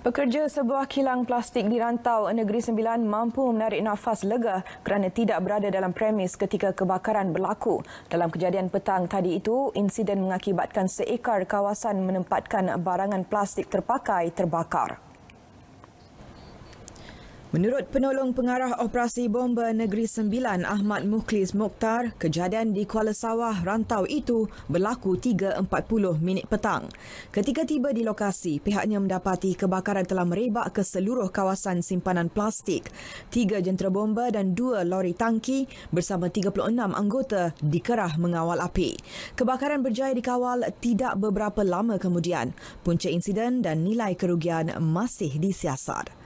Pekerja sebuah kilang plastik di rantau Negeri Sembilan mampu menarik nafas lega kerana tidak berada dalam premis ketika kebakaran berlaku. Dalam kejadian petang tadi itu, insiden mengakibatkan seekar kawasan menempatkan barangan plastik terpakai terbakar. Menurut penolong pengarah operasi bomba Negeri Sembilan Ahmad Mukhlis Mokhtar, kejadian di Kuala Sawah rantau itu berlaku 3.40 minit petang. Ketika tiba di lokasi, pihaknya mendapati kebakaran telah merebak ke seluruh kawasan simpanan plastik. Tiga jentera bomba dan dua lori tangki bersama 36 anggota dikerah mengawal api. Kebakaran berjaya dikawal tidak beberapa lama kemudian. Punca insiden dan nilai kerugian masih disiasat.